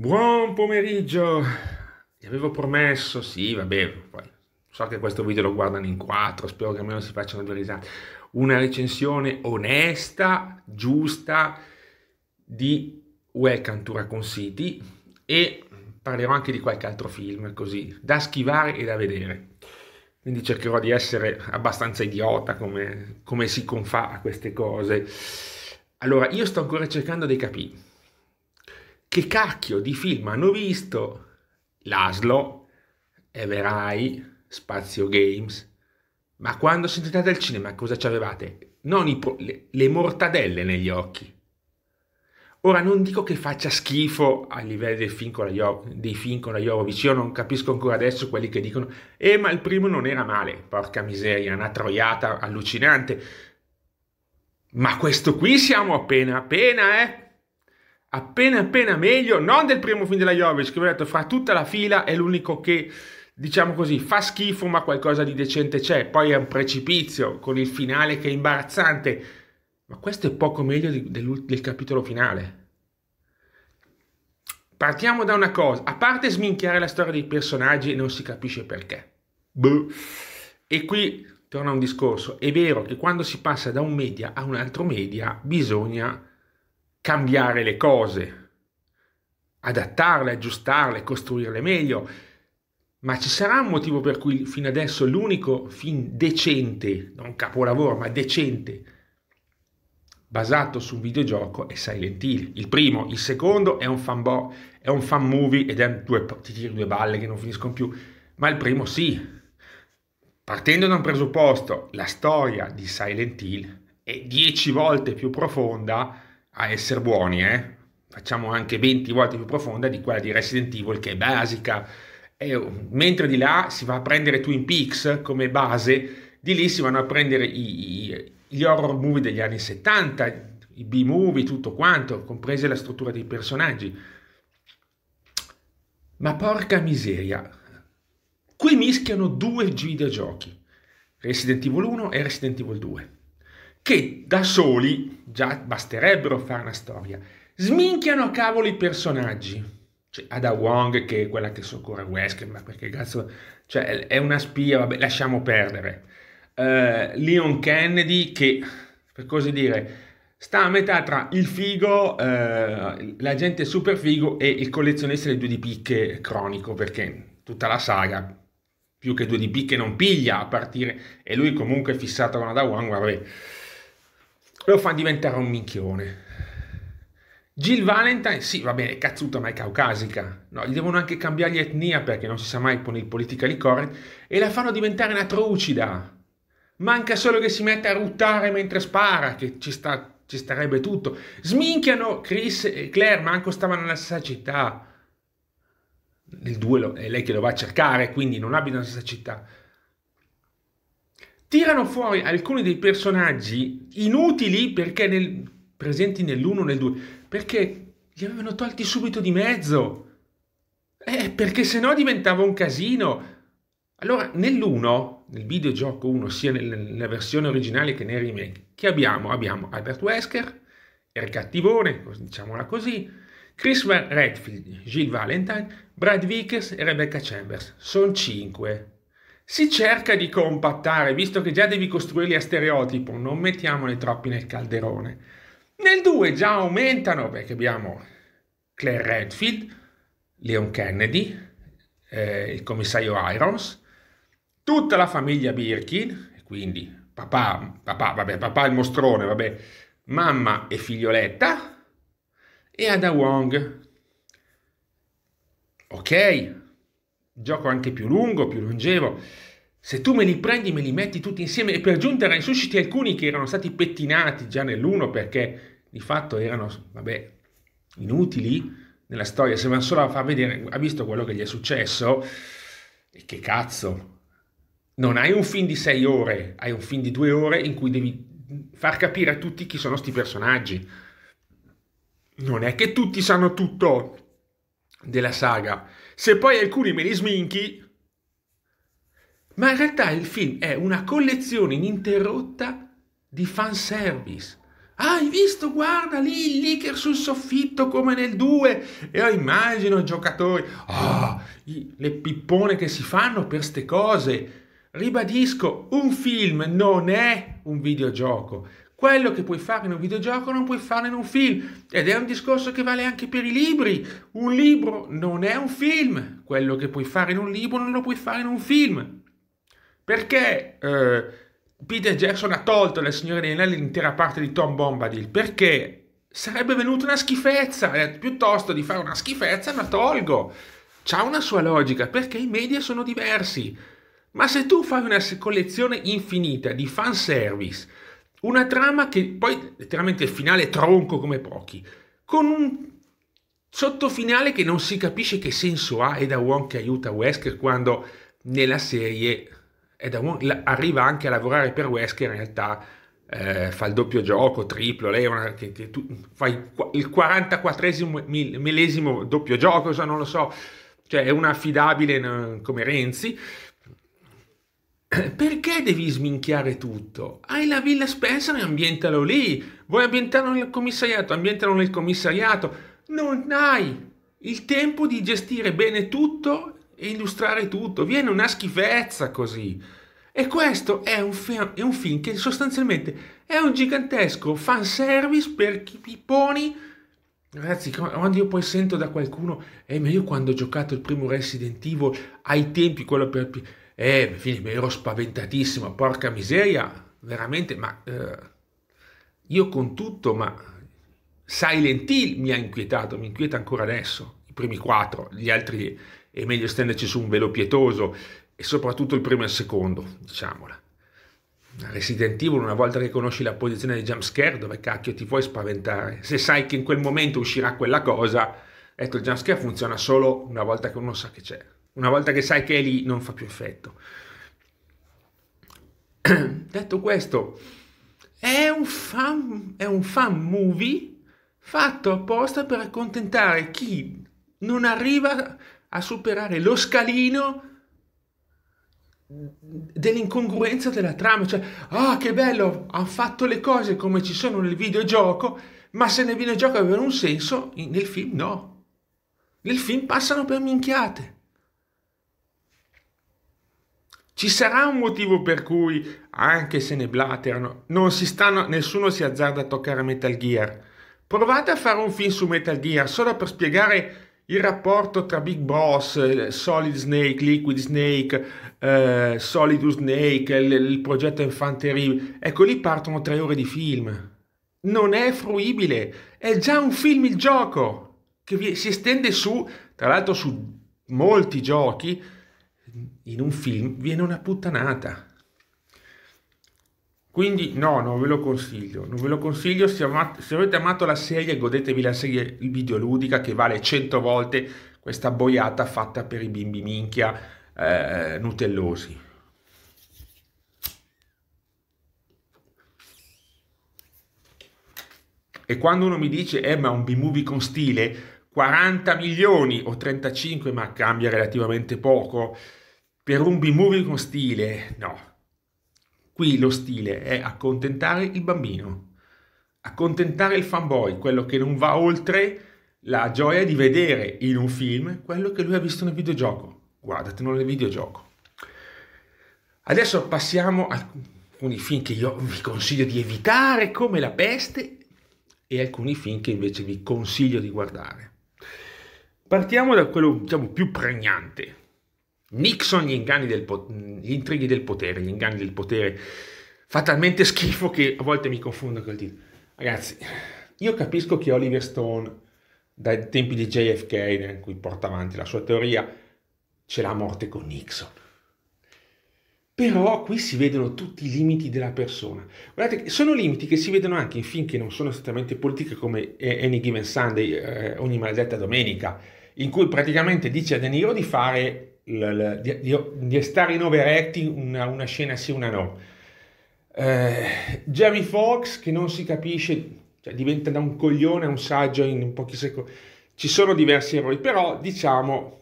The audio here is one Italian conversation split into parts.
Buon pomeriggio! Vi avevo promesso, sì, vabbè, poi so che questo video lo guardano in quattro, spero che almeno si facciano due risate. Una recensione onesta, giusta di Welcome to Raccoon City e parlerò anche di qualche altro film così da schivare e da vedere. Quindi cercherò di essere abbastanza idiota come, come si confà a queste cose. Allora, io sto ancora cercando dei capì che cacchio di film hanno visto Laszlo, Everai, Spazio Games, ma quando siete andati al cinema cosa ci avevate? Non i le, le mortadelle negli occhi. Ora non dico che faccia schifo a livello dei film con la, Io- dei film con la Jorovic, io non capisco ancora adesso quelli che dicono «Eh, ma il primo non era male, porca miseria, una troiata allucinante». Ma questo qui siamo appena appena, eh! appena appena meglio, non del primo film della Jovic, che vi ho detto, fra tutta la fila è l'unico che, diciamo così, fa schifo ma qualcosa di decente c'è, poi è un precipizio con il finale che è imbarazzante, ma questo è poco meglio di, del, del capitolo finale. Partiamo da una cosa, a parte sminchiare la storia dei personaggi non si capisce perché. Buh. E qui torna un discorso, è vero che quando si passa da un media a un altro media bisogna cambiare le cose, adattarle, aggiustarle, costruirle meglio. Ma ci sarà un motivo per cui fino adesso l'unico film decente, non capolavoro, ma decente, basato su un videogioco è Silent Hill. Il primo, il secondo è un fan, bo- è un fan movie ed è due, ti tiro due balle che non finiscono più, ma il primo sì. Partendo da un presupposto, la storia di Silent Hill è dieci volte più profonda a essere buoni, eh? facciamo anche 20 volte più profonda di quella di Resident Evil che è basica. E, oh, mentre di là si va a prendere Twin Peaks come base, di lì si vanno a prendere i, i, gli horror movie degli anni 70, i B-movie, tutto quanto, comprese la struttura dei personaggi. Ma porca miseria, qui mischiano due videogiochi, Resident Evil 1 e Resident Evil 2 che da soli già basterebbero fare una storia. Sminchiano a cavolo i personaggi. Cioè, Ada Wong, che è quella che soccorre Wesker, ma perché cazzo... Cioè, è una spia, vabbè, lasciamo perdere. Uh, Leon Kennedy, che, per così dire, sta a metà tra il figo, eh, l'agente super figo e il collezionista dei due di picche cronico, perché tutta la saga più che due di picche non piglia a partire, e lui comunque è fissato con Ada Wong, vabbè lo fa diventare un minchione. Jill Valentine, sì, va bene, è cazzuta, ma è caucasica. No, gli devono anche cambiare etnia perché non si sa mai con il politically correct e la fanno diventare una trucida. Manca solo che si metta a ruttare mentre spara, che ci, sta, ci starebbe tutto. Sminchiano Chris e Claire, manco stavano nella stessa città. Nel duello è lei che lo va a cercare, quindi non abita nella stessa città tirano fuori alcuni dei personaggi inutili perché nel, presenti nell'uno nel due perché li avevano tolti subito di mezzo. Eh, perché sennò diventava un casino. Allora, nell'uno nel videogioco 1, sia nella versione originale che nel remake, che abbiamo? Abbiamo Albert Wesker, il cattivone, diciamola così, Chris Redfield, Gilles Valentine, Brad Vickers e Rebecca Chambers. Sono cinque. Si cerca di compattare, visto che già devi costruirli a stereotipo, non mettiamone troppi nel calderone. Nel 2 già aumentano, perché abbiamo Claire Redfield, Leon Kennedy, eh, il commissario Irons, tutta la famiglia Birkin, quindi papà, papà, vabbè, papà il mostrone, vabbè, mamma e figlioletta, e Ada Wong. Ok, gioco anche più lungo, più longevo. Se tu me li prendi, me li metti tutti insieme e per giunta risusciti alcuni che erano stati pettinati già nell'uno perché di fatto erano, vabbè, inutili nella storia, servivano solo a far vedere, ha visto quello che gli è successo e che cazzo. Non hai un film di sei ore, hai un film di due ore in cui devi far capire a tutti chi sono questi personaggi. Non è che tutti sanno tutto, della saga. Se poi alcuni me li sminchi, ma in realtà il film è una collezione ininterrotta di fanservice. Ah, hai visto, guarda lì, il Licker sul soffitto come nel 2. E io immagino i giocatori, oh, le pippone che si fanno per ste cose. Ribadisco, un film non è un videogioco. Quello che puoi fare in un videogioco non puoi fare in un film ed è un discorso che vale anche per i libri. Un libro non è un film, quello che puoi fare in un libro non lo puoi fare in un film. Perché eh, Peter Jackson ha tolto la signora degli Anelli l'intera parte di Tom Bombadil? Perché sarebbe venuta una schifezza, eh, piuttosto di fare una schifezza la tolgo. C'ha una sua logica perché i media sono diversi. Ma se tu fai una collezione infinita di fanservice una trama che poi letteralmente il finale è tronco come pochi, con un sottofinale che non si capisce che senso ha. È da Wong che aiuta Wesker quando nella serie Ada Wong arriva anche a lavorare per Wesker in realtà. Eh, fa il doppio gioco, triplo, lei è una, che, che tu, fai il 44 esimo millesimo doppio gioco, non lo so, cioè è una affidabile eh, come Renzi, perché devi sminchiare tutto? Hai la Villa Spencer e ambientalo lì. Vuoi ambientarlo nel commissariato? Ambientalo nel commissariato. Non hai il tempo di gestire bene tutto e illustrare tutto. Viene una schifezza così. E questo è un, film, è un film che sostanzialmente è un gigantesco fanservice per chi piponi. Ragazzi, quando io poi sento da qualcuno, eh, ma io quando ho giocato il primo Resident Evil ai tempi, quello per e quindi mi ero spaventatissimo, porca miseria, veramente, ma eh, io con tutto, ma Silent Hill mi ha inquietato, mi inquieta ancora adesso, i primi quattro, gli altri è meglio stenderci su un velo pietoso e soprattutto il primo e il secondo, diciamola. Resident Evil, una volta che conosci la posizione di jumpscare, dove cacchio ti puoi spaventare? Se sai che in quel momento uscirà quella cosa, ecco il jumpscare funziona solo una volta che uno sa che c'è. Una volta che sai che è lì non fa più effetto. Detto questo, è un, fan, è un fan movie fatto apposta per accontentare chi non arriva a superare lo scalino dell'incongruenza della trama, cioè, ah, oh, che bello, hanno fatto le cose come ci sono nel videogioco, ma se nel videogioco avevano un senso, nel film no. Nel film passano per minchiate. Ci sarà un motivo per cui, anche se ne blaterano, non si stanno, nessuno si azzarda a toccare Metal Gear. Provate a fare un film su Metal Gear solo per spiegare il rapporto tra Big Boss, eh, Solid Snake, Liquid Snake, eh, Solidus Snake, il, il progetto Infanterie. Ecco lì partono tre ore di film. Non è fruibile, è già un film il gioco che vi, si estende su, tra l'altro su molti giochi, in un film viene una puttanata. Quindi no, non ve lo consiglio, non ve lo consiglio, se, amate, se avete amato la serie godetevi la serie videoludica che vale 100 volte questa boiata fatta per i bimbi minchia eh, nutellosi. E quando uno mi dice, eh ma un B-movie con stile, 40 milioni o 35, ma cambia relativamente poco, per un B-movie con stile, no. Qui lo stile è accontentare il bambino, accontentare il fanboy, quello che non va oltre la gioia di vedere in un film quello che lui ha visto nel videogioco. Guardatelo nel videogioco. Adesso passiamo a alcuni film che io vi consiglio di evitare come la peste e alcuni film che invece vi consiglio di guardare. Partiamo da quello diciamo, più pregnante. Nixon, gli, del gli intrighi del potere, gli inganni del potere. Fa talmente schifo che a volte mi confondo col titolo. Ragazzi, io capisco che Oliver Stone, dai tempi di JFK, in cui porta avanti la sua teoria, ce l'ha a morte con Nixon. Però qui si vedono tutti i limiti della persona. Guardate, sono limiti che si vedono anche in film che non sono strettamente politiche come Any Given Sunday, eh, ogni maledetta domenica, in cui praticamente dice a De Niro di fare il, di, di, di, stare in overacting una, una scena sì una no eh, Jerry Fox che non si capisce cioè diventa da un coglione a un saggio in pochi secondi ci sono diversi errori però diciamo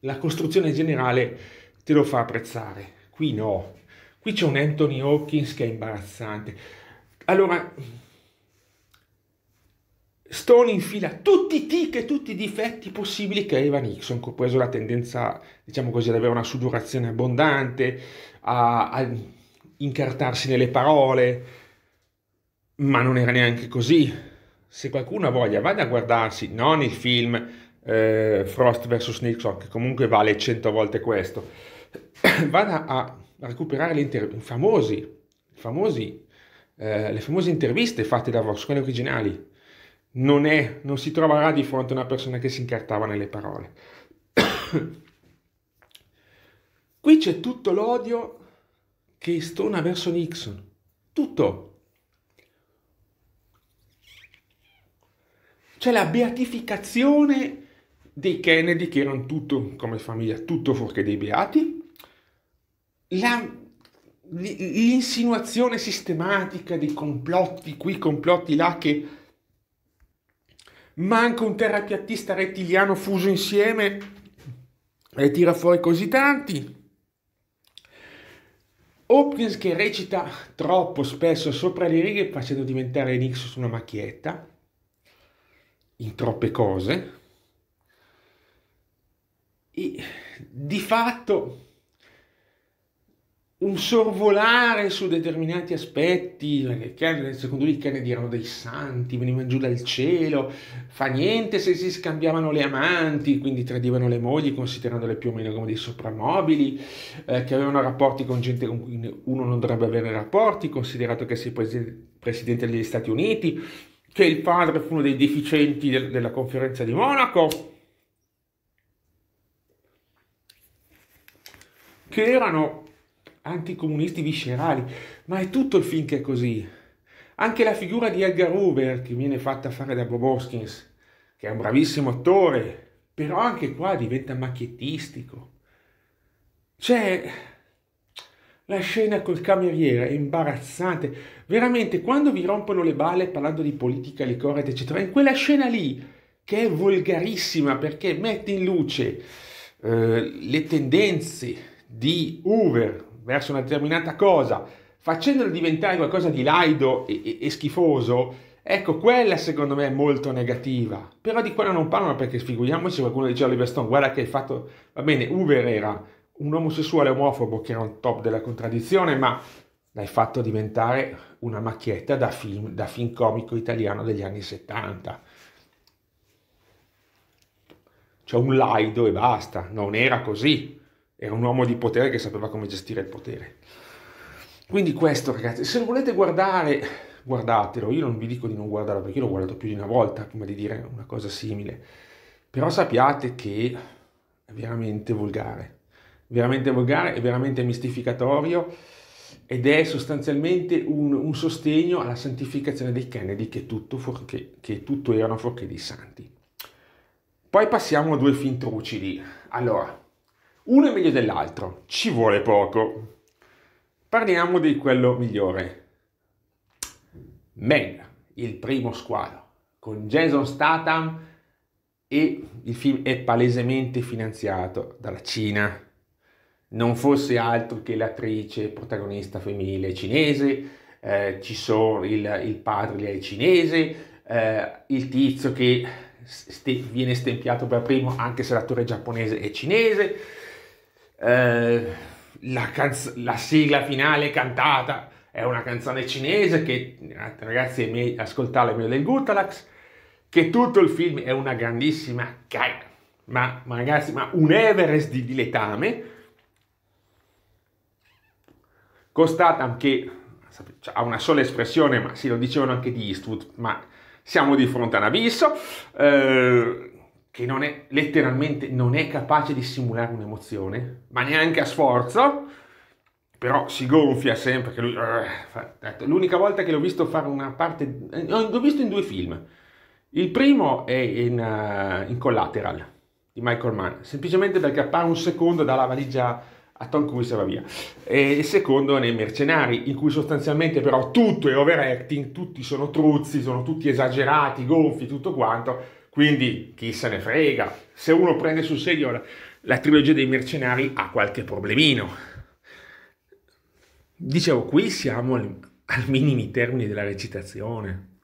la costruzione generale te lo fa apprezzare qui no qui c'è un Anthony Hawkins che è imbarazzante allora Stone infila tutti i tic e tutti i difetti possibili che aveva Nixon, compreso la tendenza, diciamo così, ad avere una sudorazione abbondante, a, a incartarsi nelle parole, ma non era neanche così. Se qualcuno ha voglia, vada a guardarsi non il film eh, Frost vs. Nixon, che comunque vale cento volte questo, vada a recuperare i famosi, famosi eh, le famose interviste fatte da Roscone originali non, è, non si troverà di fronte a una persona che si incartava nelle parole. Qui c'è tutto l'odio che stona verso Nixon. Tutto. C'è la beatificazione dei Kennedy che erano tutto come famiglia, tutto fuorché dei beati, la, l'insinuazione sistematica dei complotti qui, complotti là che manca un terrapiattista rettiliano fuso insieme e tira fuori così tanti. Hopkins che recita troppo spesso sopra le righe facendo diventare Nix su una macchietta in troppe cose e di fatto un sorvolare su determinati aspetti, perché cane, secondo lui i Kennedy erano dei santi, venivano giù dal cielo, fa niente se si scambiavano le amanti, quindi tradivano le mogli considerandole più o meno come dei soprammobili, eh, che avevano rapporti con gente con cui uno non dovrebbe avere rapporti, considerato che sei presi- presidente degli Stati Uniti, che il padre fu uno dei deficienti de- della conferenza di Monaco. Che erano anticomunisti viscerali, ma è tutto il film che è così. Anche la figura di Edgar Hoover che viene fatta fare da Bob Hoskins, che è un bravissimo attore, però anche qua diventa macchiettistico. C'è la scena col cameriere, è imbarazzante. Veramente, quando vi rompono le balle parlando di politica, le licore, eccetera, in quella scena lì, che è volgarissima perché mette in luce eh, le tendenze di Hoover verso una determinata cosa, facendola diventare qualcosa di laido e, e, e schifoso, Ecco, quella secondo me è molto negativa, però di quella non parlano perché figuriamoci qualcuno dice a Liverstone, guarda che hai fatto, va bene, Uber era un omosessuale omofobo che era un top della contraddizione, ma l'hai fatto diventare una macchietta da film, da film comico italiano degli anni 70. Cioè un laido e basta, non era così. Era un uomo di potere che sapeva come gestire il potere. Quindi questo ragazzi, se lo volete guardare, guardatelo. Io non vi dico di non guardarlo perché io l'ho guardato più di una volta prima di dire una cosa simile. Però sappiate che è veramente volgare, veramente volgare, è veramente mistificatorio ed è sostanzialmente un, un sostegno alla santificazione dei Kennedy che tutto, forché, che tutto erano forché dei santi. Poi passiamo a due film trucidi. Allora, uno è meglio dell'altro, ci vuole poco. Parliamo di quello migliore. Men, il primo squalo, con Jason Statham e il film è palesemente finanziato dalla Cina. Non fosse altro che l'attrice protagonista femminile cinese, eh, ci sono il, il padre è cinese, eh, il tizio che st- viene stempiato per primo anche se l'attore giapponese è cinese eh, la, canz- la sigla finale cantata è una canzone cinese che, ragazzi ascoltate ascoltare meglio del Gutalax, che tutto il film è una grandissima cagata. Ma, ma, ragazzi, ma un Everest di, diletame letame, Constatam che cioè, ha una sola espressione, ma sì, lo dicevano anche di Eastwood, ma siamo di fronte a un abisso. Eh, che non è letteralmente non è capace di simulare un'emozione, ma neanche a sforzo, però si gonfia sempre. Che lui, uh, l'unica volta che l'ho visto fare una parte, eh, l'ho visto in due film. Il primo è in, uh, in Collateral di Michael Mann, semplicemente perché appare un secondo dalla valigia a Tom Cruise e va via. E il secondo nei Mercenari, in cui sostanzialmente però tutto è overacting, tutti sono truzzi, sono tutti esagerati, gonfi, tutto quanto quindi chi se ne frega. Se uno prende sul serio la, la trilogia dei mercenari ha qualche problemino. Dicevo, qui siamo al, al minimi termini della recitazione.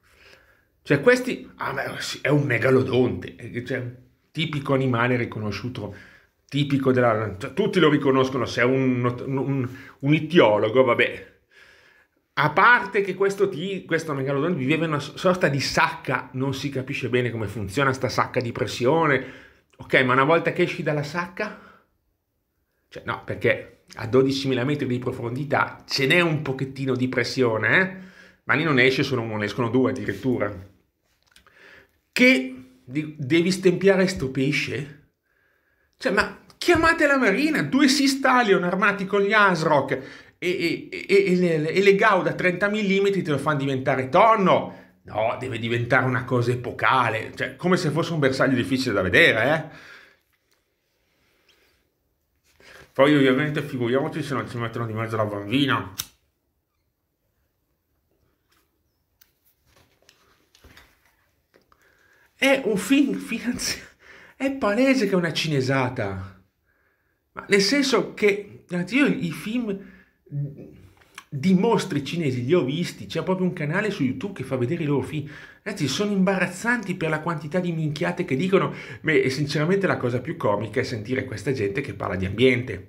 Cioè questi... Ah, ma è un megalodonte. Cioè, tipico animale riconosciuto tipico della... Cioè, tutti lo riconoscono, se è un, un, un ittiologo, vabbè, a parte che questo, t- questo megalodon viveva in una sorta di sacca, non si capisce bene come funziona sta sacca di pressione. Ok, ma una volta che esci dalla sacca? Cioè no, perché a 12.000 metri di profondità ce n'è un pochettino di pressione, eh? ma lì non esce sono, uno, ne escono due addirittura. Che devi stempiare sto pesce? Cioè, ma chiamate la marina, due sistali armati con gli Asrock e, e, e, le, e le gauda 30 mm te lo fanno diventare tonno. No, deve diventare una cosa epocale, cioè come se fosse un bersaglio difficile da vedere, eh? Poi ovviamente figuriamoci se non ci mettono di mezzo la bambina. È un film finanziario. È palese che è una cinesata. Ma nel senso che io i film di mostri cinesi li ho visti, c'è proprio un canale su YouTube che fa vedere i loro film. Ragazzi, sono imbarazzanti per la quantità di minchiate che dicono. Beh, sinceramente la cosa più comica è sentire questa gente che parla di ambiente.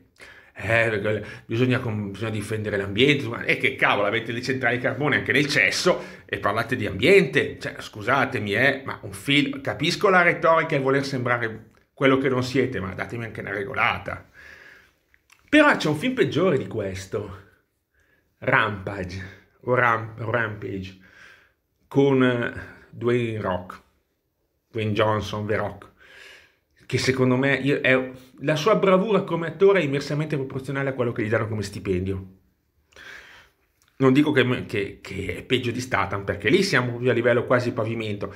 Eh, bisogna, bisogna, difendere l'ambiente. E eh, che cavolo, avete le centrali carbone anche nel cesso e parlate di ambiente. Cioè, scusatemi, eh, ma un film. Capisco la retorica e voler sembrare quello che non siete, ma datemi anche una regolata. Però c'è un film peggiore di questo, Rampage, o Ramp- Rampage, con eh, Dwayne Rock, Dwayne Johnson, The Rock, che secondo me è, la sua bravura come attore è inversamente proporzionale a quello che gli danno come stipendio. Non dico che, che, che è peggio di Statham, perché lì siamo a livello quasi pavimento.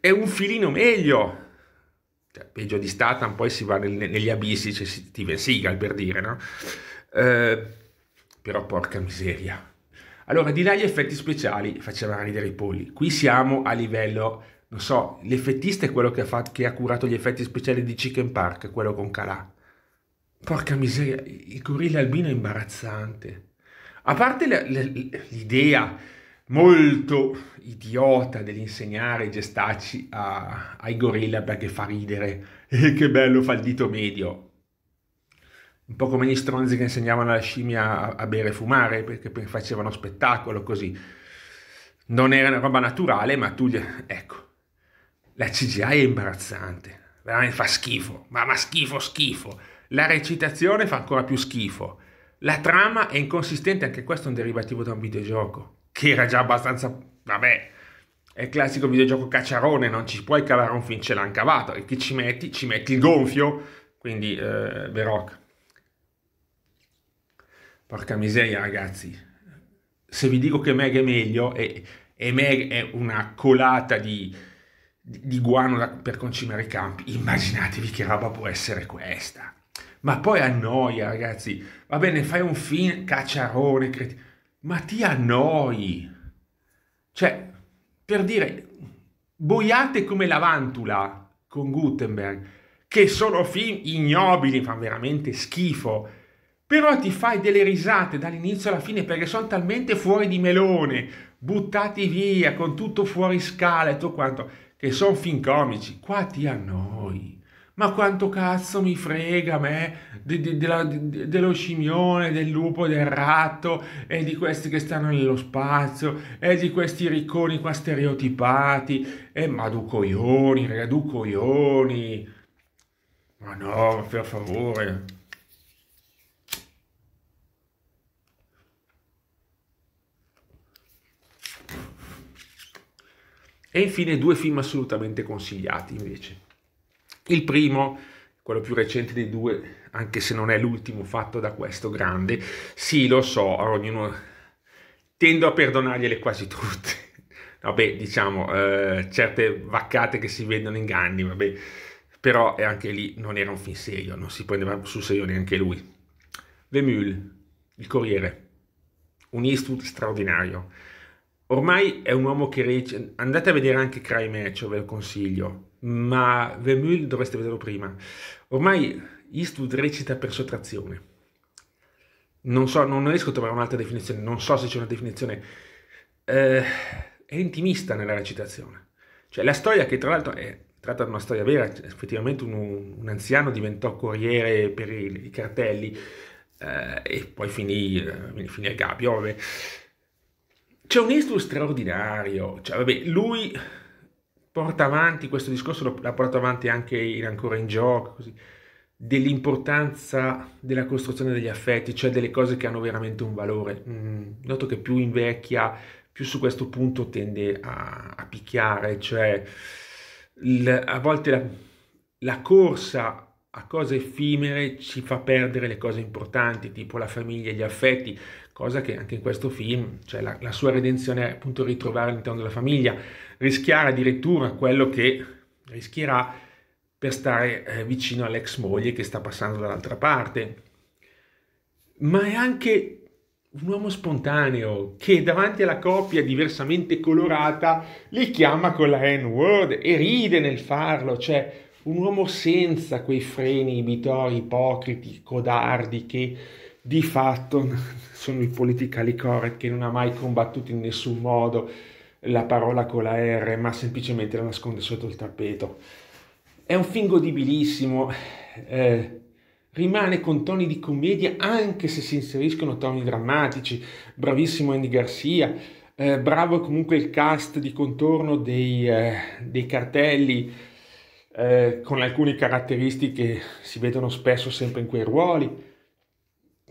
È un filino meglio, cioè, peggio di Statham, poi si va nel, negli abissi, c'è cioè Steven Seagal per dire, no? Eh, però porca miseria. Allora, di là gli effetti speciali facevano ridere i polli. Qui siamo a livello, non so, l'effettista è quello che ha, fatto, che ha curato gli effetti speciali di Chicken Park, quello con Calà. Porca miseria, il gorilla albino è imbarazzante. A parte l'idea molto idiota dell'insegnare gestacci a, ai gorilla perché fa ridere. E che bello fa il dito medio. Un po' come gli stronzi che insegnavano alla scimmia a, a bere e fumare perché facevano spettacolo così. Non era una roba naturale, ma tu gli... Ecco, la CGI è imbarazzante. Veramente fa schifo. Ma, ma schifo, schifo. La recitazione fa ancora più schifo. La trama è inconsistente, anche questo è un derivativo da un videogioco che era già abbastanza... vabbè, è il classico videogioco cacciarone, non ci puoi cavare un film, ce l'han cavato, e che ci metti? Ci metti il gonfio, quindi eh, Berocca. Porca miseria ragazzi, se vi dico che Meg è meglio, e, e Meg è una colata di, di, di guano da, per concimare i campi, immaginatevi che roba può essere questa. Ma poi annoia ragazzi, va bene fai un film cacciarone, cretino ma ti annoi. Cioè, per dire, boiate come l'avantula con Gutenberg, che sono film ignobili, fa veramente schifo, però ti fai delle risate dall'inizio alla fine perché sono talmente fuori di melone, buttati via con tutto fuori scala e tutto quanto, che sono film comici. Qua ti annoi ma quanto cazzo mi frega a me de, de, de la, dello scimione, del lupo, del ratto e di questi che stanno nello spazio e di questi ricconi qua stereotipati e ma du coglioni, raga, du coglioni. Ma no, per favore. E infine due film assolutamente consigliati invece. Il primo, quello più recente dei due, anche se non è l'ultimo fatto da questo grande, sì lo so, ognuno tendo a perdonargliele quasi tutte. Vabbè, diciamo, eh, certe vaccate che si vedono inganni, vabbè, però anche lì non era un film serio, non si prendeva sul serio neanche lui. Vemul, il Corriere, un Eastwood straordinario. Ormai è un uomo che recita, andate a vedere anche Cry Match, ve lo consiglio, ma Vermeul dovreste vederlo prima. Ormai Eastwood recita per sottrazione. Non so, non riesco a trovare un'altra definizione, non so se c'è una definizione. Eh, è intimista nella recitazione. Cioè la storia che tra l'altro è tratta di una storia vera, effettivamente un, un anziano diventò corriere per i, i cartelli eh, e poi finì, eh, finì a gabbio. C'è un Eastwood straordinario, cioè vabbè, lui porta avanti questo discorso, l'ha portato avanti anche in, ancora in gioco, così, dell'importanza della costruzione degli affetti, cioè delle cose che hanno veramente un valore. Mm, noto che più invecchia, più su questo punto tende a, a picchiare, cioè il, a volte la, la corsa a cose effimere ci fa perdere le cose importanti, tipo la famiglia, gli affetti, cosa che anche in questo film, cioè la, la sua redenzione è appunto ritrovare all'interno della famiglia, rischiare addirittura quello che rischierà per stare eh, vicino all'ex moglie che sta passando dall'altra parte. Ma è anche un uomo spontaneo che davanti alla coppia diversamente colorata li chiama con la N-word e ride nel farlo, cioè un uomo senza quei freni ibitori, ipocriti, codardi che di fatto sono il politically correct che non ha mai combattuto in nessun modo la parola con la R, ma semplicemente la nasconde sotto il tappeto. È un film godibilissimo, eh, rimane con toni di commedia anche se si inseriscono toni drammatici. Bravissimo Andy Garcia, eh, bravo comunque il cast di contorno dei, eh, dei cartelli, eh, con alcune caratteristiche che si vedono spesso sempre in quei ruoli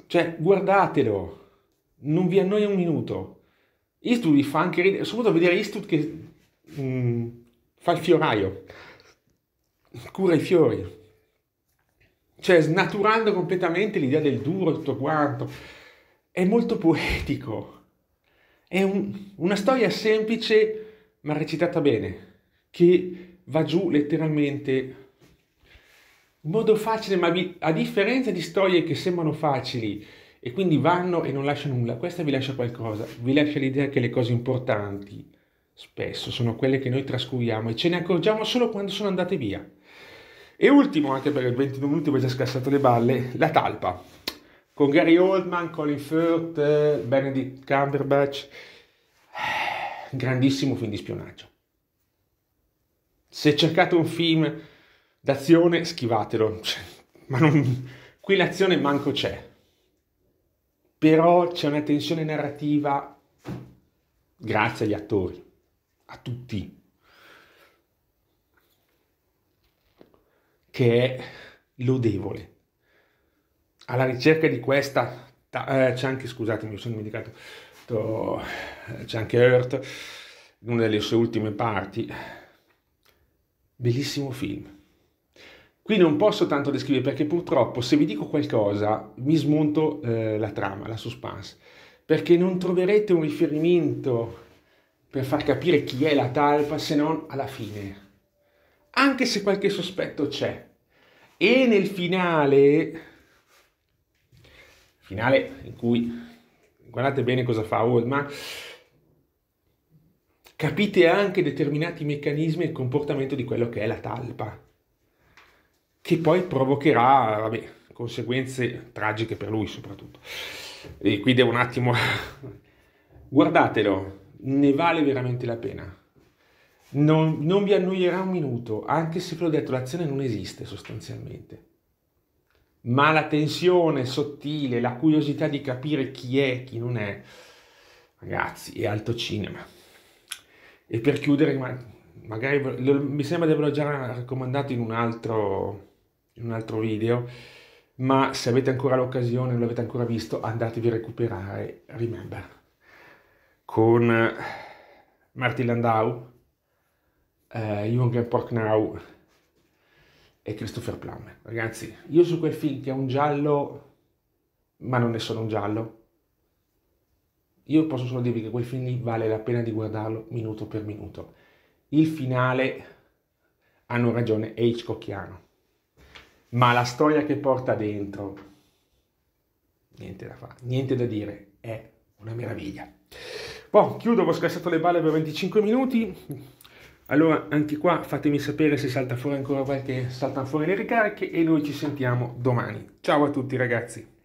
cioè, guardatelo, non vi annoia un minuto. Eastwood vi fa anche ridere, soprattutto vedere Eastwood che mh, mm, fa il fioraio, cura i fiori. Cioè, snaturando completamente l'idea del duro e tutto quanto. È molto poetico. È un, una storia semplice ma recitata bene, che va giù letteralmente modo facile, ma vi, a differenza di storie che sembrano facili e quindi vanno e non lasciano nulla, questa vi lascia qualcosa, vi lascia l'idea che le cose importanti spesso sono quelle che noi trascuriamo e ce ne accorgiamo solo quando sono andate via. E ultimo, anche perché il 22 minuti ho già scassato le balle, la talpa. Con Gary Oldman, Colin Firth, Benedict Cumberbatch, grandissimo film di spionaggio. Se cercate un film D'azione schivatelo, ma non... qui l'azione manco c'è. Però c'è una tensione narrativa grazie agli attori, a tutti, che è lodevole. Alla ricerca di questa, eh, c'è anche, scusatemi, mi sono dimenticato, eh, c'è anche Earth, una delle sue ultime parti, bellissimo film Qui non posso tanto descrivere perché purtroppo se vi dico qualcosa mi smonto eh, la trama, la suspense, perché non troverete un riferimento per far capire chi è la talpa se non alla fine, anche se qualche sospetto c'è. E nel finale, finale in cui guardate bene cosa fa Olma, capite anche determinati meccanismi e il comportamento di quello che è la talpa che poi provocherà vabbè, conseguenze tragiche per lui soprattutto. E qui devo un attimo... Guardatelo, ne vale veramente la pena. Non, non, vi annoierà un minuto, anche se ve l'ho detto, l'azione non esiste sostanzialmente. Ma la tensione sottile, la curiosità di capire chi è, e chi non è, ragazzi, è alto cinema. E per chiudere, magari mi sembra di averlo già raccomandato in un altro in un altro video, ma se avete ancora l'occasione, non l'avete ancora visto, andatevi a recuperare Remember con eh, Martin Landau, eh, Jürgen Porknau e Christopher Plum. Ragazzi, io su quel film che è un giallo, ma non è solo un giallo, io posso solo dirvi che quel film lì vale la pena di guardarlo minuto per minuto. Il finale hanno ragione, è Hitchcockiano ma la storia che porta dentro, niente da fare, niente da dire, è una meraviglia. Boh, chiudo, ho scassato le balle per 25 minuti, allora anche qua fatemi sapere se salta fuori ancora qualche, saltano fuori le ricariche e noi ci sentiamo domani. Ciao a tutti ragazzi!